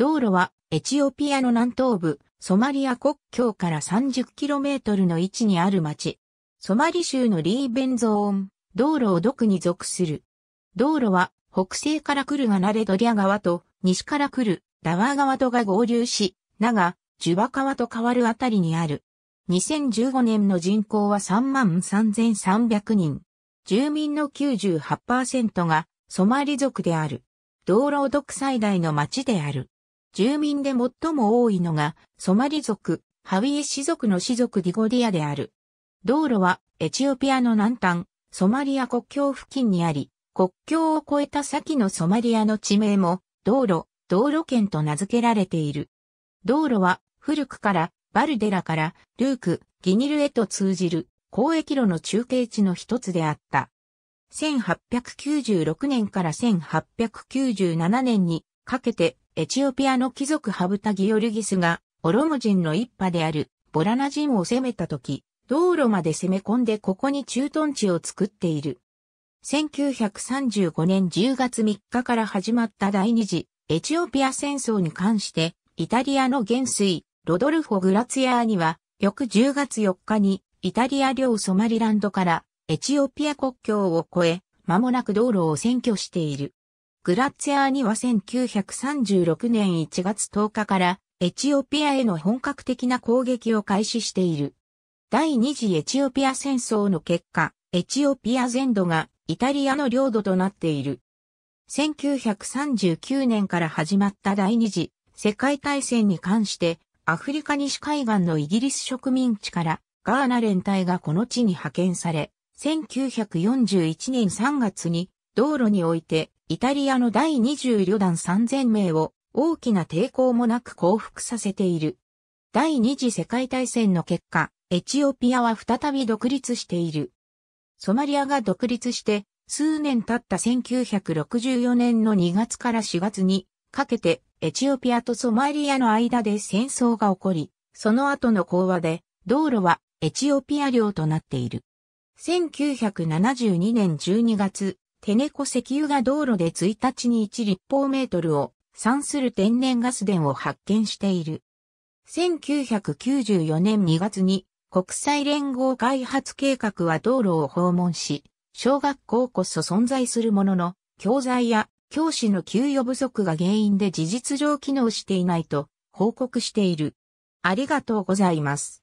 道路はエチオピアの南東部、ソマリア国境から 30km の位置にある町。ソマリ州のリーベンゾーン、道路を独に属する。道路は北西から来るがナレドリア川と西から来るダワー川とが合流し、長、ジュバ川と変わるあたりにある。2015年の人口は33,300人。住民の98%がソマリ族である。道路を独最大の町である。住民で最も多いのが、ソマリ族、ハウィエ氏族の氏族ディゴディアである。道路は、エチオピアの南端、ソマリア国境付近にあり、国境を越えた先のソマリアの地名も、道路、道路圏と名付けられている。道路は、古くから、バルデラから、ルーク、ギニルへと通じる、交易路の中継地の一つであった。1896年から1897年にかけてエチオピアの貴族ハブタギオルギスが、オロム人の一派であるボラナ人を攻めた時、道路まで攻め込んでここに駐屯地を作っている。1935年10月3日から始まった第二次エチオピア戦争に関して、イタリアの元帥、ロドルフォ・グラツヤーには、翌10月4日に、イタリア領ソマリランドからエチオピア国境を越え、間もなく道路を占拠している。グラッツェアーニは1936年1月10日からエチオピアへの本格的な攻撃を開始している。第二次エチオピア戦争の結果、エチオピア全土がイタリアの領土となっている。1939年から始まった第二次世界大戦に関してアフリカ西海岸のイギリス植民地からガーナ連隊がこの地に派遣され、1941年3月に道路においてイタリアの第20旅団3000名を大きな抵抗もなく降伏させている。第二次世界大戦の結果、エチオピアは再び独立している。ソマリアが独立して、数年経った1964年の2月から4月にかけて、エチオピアとソマリアの間で戦争が起こり、その後の講和で、道路はエチオピア領となっている。1972年12月、テネコ石油が道路で1日に1立方メートルを産する天然ガス田を発見している。1994年2月に国際連合開発計画は道路を訪問し、小学校こそ存在するものの、教材や教師の給与不足が原因で事実上機能していないと報告している。ありがとうございます。